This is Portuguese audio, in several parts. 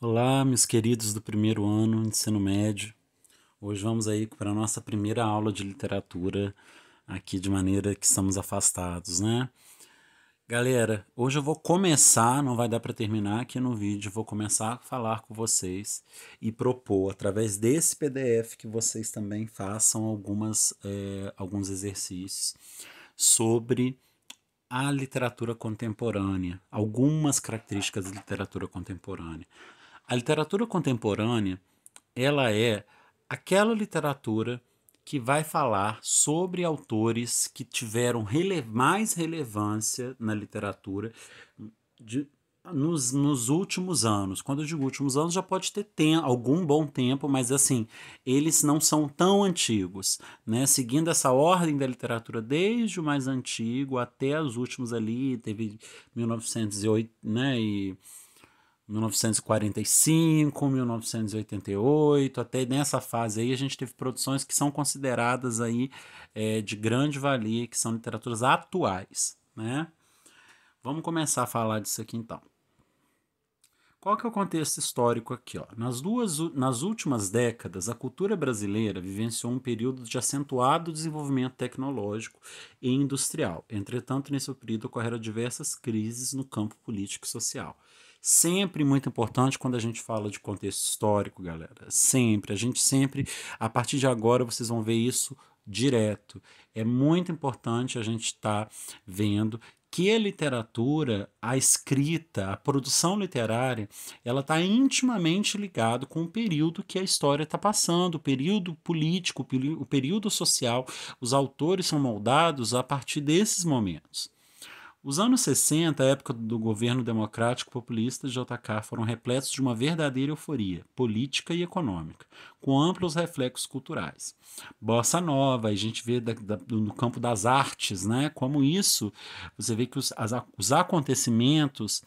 Olá, meus queridos do primeiro ano de ensino médio. Hoje vamos aí para a nossa primeira aula de literatura aqui de maneira que estamos afastados, né? Galera, hoje eu vou começar, não vai dar para terminar aqui no vídeo, vou começar a falar com vocês e propor através desse PDF que vocês também façam algumas, é, alguns exercícios sobre a literatura contemporânea, algumas características da literatura contemporânea. A literatura contemporânea, ela é aquela literatura que vai falar sobre autores que tiveram rele mais relevância na literatura de, nos, nos, últimos anos. Quando eu digo últimos anos, já pode ter tem, algum bom tempo, mas assim, eles não são tão antigos. Né? Seguindo essa ordem da literatura, desde o mais antigo até os últimos ali, teve 1908, né? E, 1945, 1988, até nessa fase aí a gente teve produções que são consideradas aí é, de grande valia, que são literaturas atuais, né? Vamos começar a falar disso aqui então. Qual que é o contexto histórico aqui? Ó? Nas, duas, nas últimas décadas, a cultura brasileira vivenciou um período de acentuado desenvolvimento tecnológico e industrial. Entretanto, nesse período ocorreram diversas crises no campo político e social. Sempre muito importante quando a gente fala de contexto histórico, galera. Sempre. A gente sempre, a partir de agora, vocês vão ver isso direto. É muito importante a gente estar tá vendo que a literatura, a escrita, a produção literária, ela está intimamente ligado com o período que a história está passando, o período político, o período social. Os autores são moldados a partir desses momentos. Os anos 60, a época do governo democrático populista de JK, foram repletos de uma verdadeira euforia política e econômica, com amplos reflexos culturais. Bossa nova, a gente vê da, da, no campo das artes, né? Como isso, você vê que os, as, os acontecimentos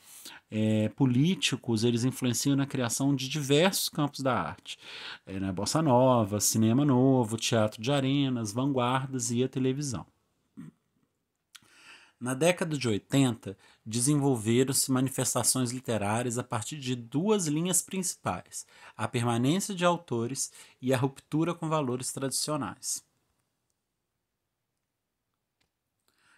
é, políticos eles influenciam na criação de diversos campos da arte, é, né? bossa nova, cinema novo, teatro de arenas, vanguardas e a televisão. Na década de 80, desenvolveram-se manifestações literárias a partir de duas linhas principais: a permanência de autores e a ruptura com valores tradicionais.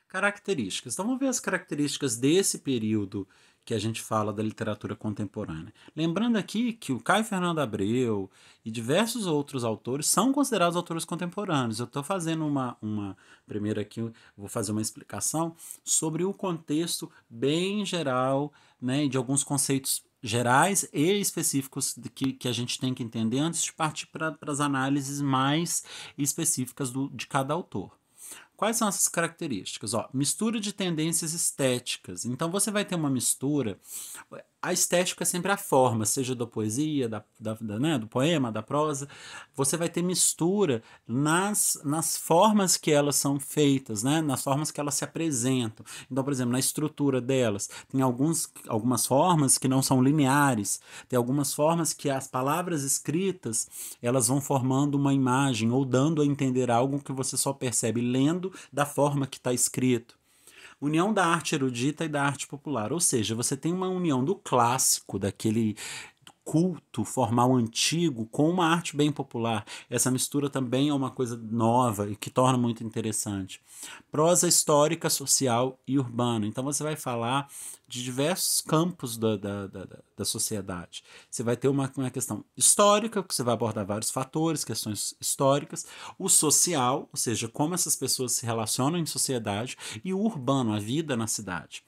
Características. Então, vamos ver as características desse período que a gente fala da literatura contemporânea. Lembrando aqui que o Caio Fernando Abreu e diversos outros autores são considerados autores contemporâneos. Eu estou fazendo uma, uma. Primeiro aqui, vou fazer uma explicação sobre o contexto bem geral né, de alguns conceitos gerais e específicos que, que a gente tem que entender antes de partir para as análises mais específicas do, de cada autor. Quais são essas características? Ó, mistura de tendências estéticas. Então você vai ter uma mistura a estética é sempre a forma, seja da poesia, da, da, da né, do poema, da prosa. Você vai ter mistura nas, nas formas que elas são feitas, né, nas formas que elas se apresentam. Então, por exemplo, na estrutura delas, tem alguns, algumas formas que não são lineares, tem algumas formas que as palavras escritas elas vão formando uma imagem ou dando a entender algo que você só percebe lendo da forma que está escrito união da arte erudita e da arte popular. Ou seja, você tem uma união do clássico, daquele culto formal antigo com uma arte bem popular. Essa mistura também é uma coisa nova e que torna muito interessante. Prosa histórica, social e urbana. Então você vai falar de diversos campos da, da, da, da sociedade. Você vai ter uma, uma questão histórica, que você vai abordar vários fatores, questões históricas, o social, ou seja, como essas pessoas se relacionam em sociedade, e o urbano, a vida na cidade.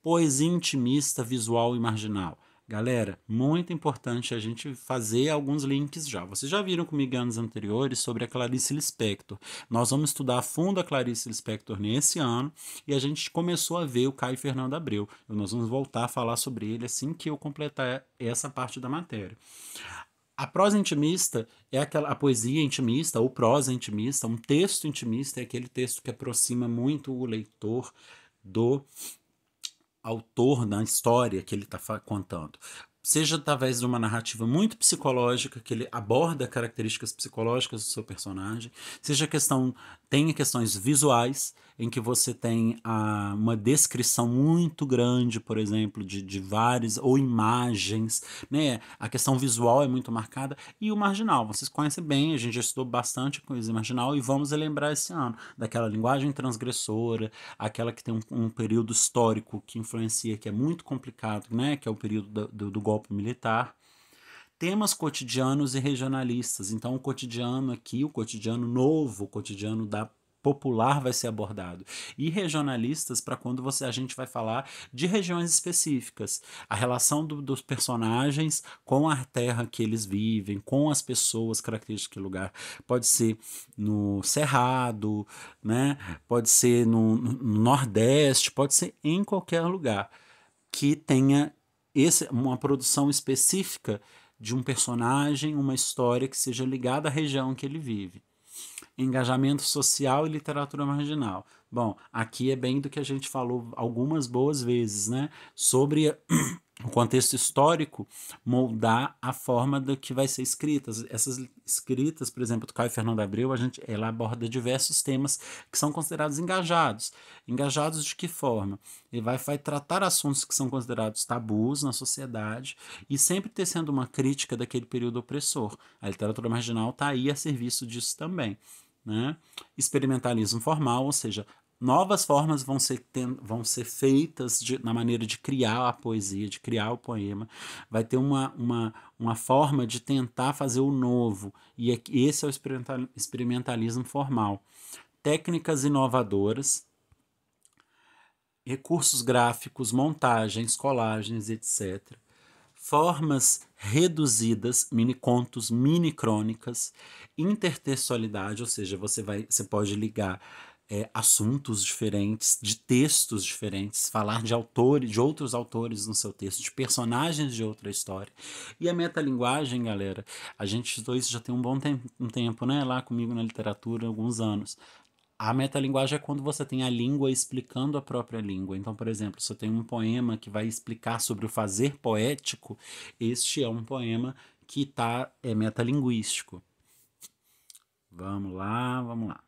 Poesia intimista, visual e marginal Galera, muito importante a gente fazer alguns links já. Vocês já viram comigo anos anteriores sobre a Clarice Lispector. Nós vamos estudar a fundo a Clarice Lispector nesse ano e a gente começou a ver o Caio Fernando Abreu. Nós vamos voltar a falar sobre ele assim que eu completar essa parte da matéria. A prosa intimista é aquela a poesia intimista ou prosa intimista, um texto intimista é aquele texto que aproxima muito o leitor do autor na história que ele está contando. Seja através de uma narrativa muito psicológica, que ele aborda características psicológicas do seu personagem, seja a questão tem questões visuais, em que você tem ah, uma descrição muito grande, por exemplo, de, de vários, ou imagens, né? A questão visual é muito marcada. E o marginal, vocês conhecem bem, a gente já estudou bastante coisa marginal e vamos lembrar esse ano daquela linguagem transgressora, aquela que tem um, um, período histórico que influencia, que é muito complicado, né? Que é o período do, do, do golpe militar temas cotidianos e regionalistas. Então, o cotidiano aqui, o cotidiano novo, o cotidiano da popular vai ser abordado e regionalistas para quando você a gente vai falar de regiões específicas a relação do, dos personagens com a terra que eles vivem com as pessoas características que lugar pode ser no cerrado né pode ser no, no nordeste pode ser em qualquer lugar que tenha esse, uma produção específica de um personagem, uma história que seja ligada à região que ele vive. Engajamento social e literatura marginal. Bom, aqui é bem do que a gente falou algumas boas vezes, né? Sobre o contexto histórico moldar a forma da que vai ser escrita. Essas escritas, por exemplo, do Caio Fernando Abreu, a gente, ela aborda diversos temas que são considerados engajados. Engajados de que forma? Ele vai, vai tratar assuntos que são considerados tabus na sociedade e sempre tecendo uma crítica daquele período opressor. A literatura marginal está aí a serviço disso também. Né? Experimentalismo formal, ou seja, novas formas vão ser, vão ser feitas de, na maneira de criar a poesia, de criar o poema. Vai ter uma, uma, uma forma de tentar fazer o novo. E é, esse é o experimental, experimentalismo formal. Técnicas inovadoras, recursos gráficos, montagens, colagens, etc. Formas reduzidas, mini contos, mini crônicas, intertextualidade, ou seja, você vai, você pode ligar é, assuntos diferentes, de textos diferentes, falar de autores, de outros autores no seu texto, de personagens de outra história. E a metalinguagem, galera, a gente estudou isso já tem um bom tem, um tempo, né? Lá comigo na literatura, alguns anos. A metalinguagem é quando você tem a língua explicando a própria língua. Então, por exemplo, se eu tenho um poema que vai explicar sobre o fazer poético, este é um poema que tá, é metalinguístico. Vamos lá, vamos lá.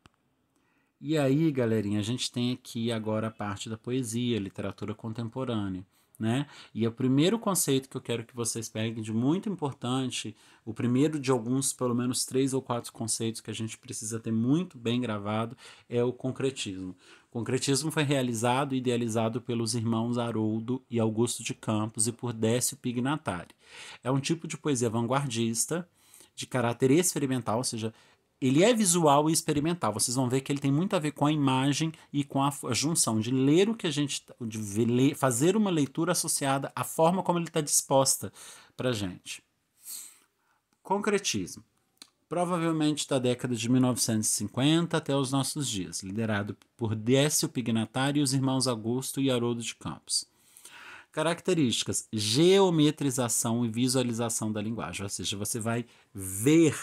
E aí, galerinha, a gente tem aqui agora a parte da poesia, literatura contemporânea. Né? E o primeiro conceito que eu quero que vocês peguem de muito importante, o primeiro de alguns, pelo menos três ou quatro conceitos que a gente precisa ter muito bem gravado, é o concretismo. O concretismo foi realizado e idealizado pelos irmãos Haroldo e Augusto de Campos e por Décio Pignatari. É um tipo de poesia vanguardista, de caráter experimental, ou seja, ele é visual e experimental. Vocês vão ver que ele tem muito a ver com a imagem e com a, a junção de ler o que a gente. Tá, de ler, fazer uma leitura associada à forma como ele está disposta para a gente. Concretismo. Provavelmente da década de 1950 até os nossos dias, liderado por Décio Pignatari e os irmãos Augusto e Haroldo de Campos. Características: geometrização e visualização da linguagem, ou seja, você vai ver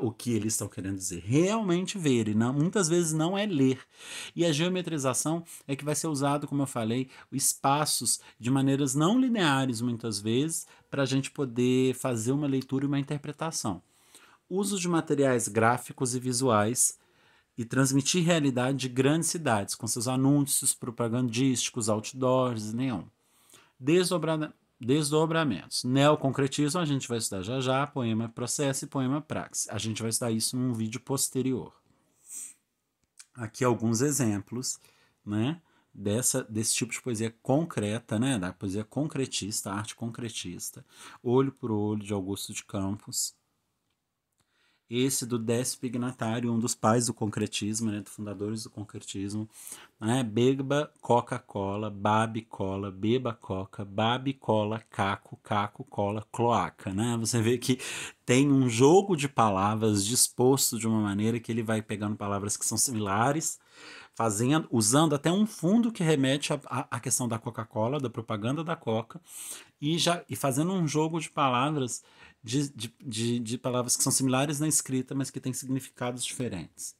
o que eles estão querendo dizer. Realmente ver, e não, muitas vezes não é ler. E a geometrização é que vai ser usado, como eu falei, espaços de maneiras não lineares, muitas vezes, para a gente poder fazer uma leitura e uma interpretação. Uso de materiais gráficos e visuais e transmitir realidade de grandes cidades, com seus anúncios propagandísticos, outdoors, neon. desdobrada Desdobramentos. Neoconcretismo, a gente vai estudar já já, poema processo e poema praxe. A gente vai estudar isso num vídeo posterior. Aqui alguns exemplos, né? Dessa, desse tipo de poesia concreta, né? Da poesia concretista, arte concretista. Olho por olho, de Augusto de Campos esse do Despignatari, um dos pais do concretismo, né, dos fundadores do concretismo, né, beba Coca-Cola, babe cola, beba Coca, babe cola, caco, caco, cola, cloaca, né? Você vê que tem um jogo de palavras disposto de uma maneira que ele vai pegando palavras que são similares, fazendo, usando até um fundo que remete à questão da Coca-Cola, da propaganda da Coca, e já e fazendo um jogo de palavras de, de, de, de palavras que são similares na escrita, mas que têm significados diferentes.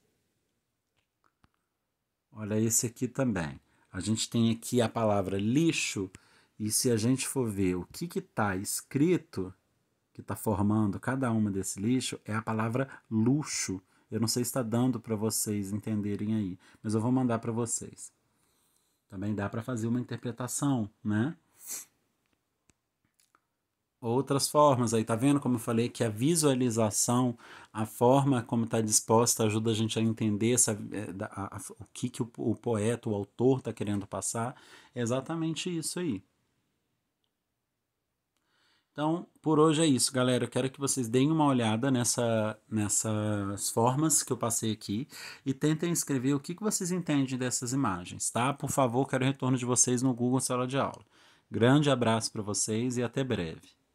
Olha esse aqui também. A gente tem aqui a palavra lixo, e se a gente for ver o que está escrito, que está formando cada uma desse lixo, é a palavra luxo. Eu não sei se está dando para vocês entenderem aí, mas eu vou mandar para vocês. Também dá para fazer uma interpretação, né? outras formas. Aí tá vendo como eu falei que a visualização, a forma como está disposta ajuda a gente a entender essa, eh, a, a, o que, que o, o poeta, o autor está querendo passar. É exatamente isso aí. Então, por hoje é isso, galera. Eu quero que vocês deem uma olhada nessa, nessas formas que eu passei aqui e tentem escrever o que, que vocês entendem dessas imagens, tá? Por favor, quero retorno de vocês no Google Sala de Aula. Grande abraço para vocês e até breve.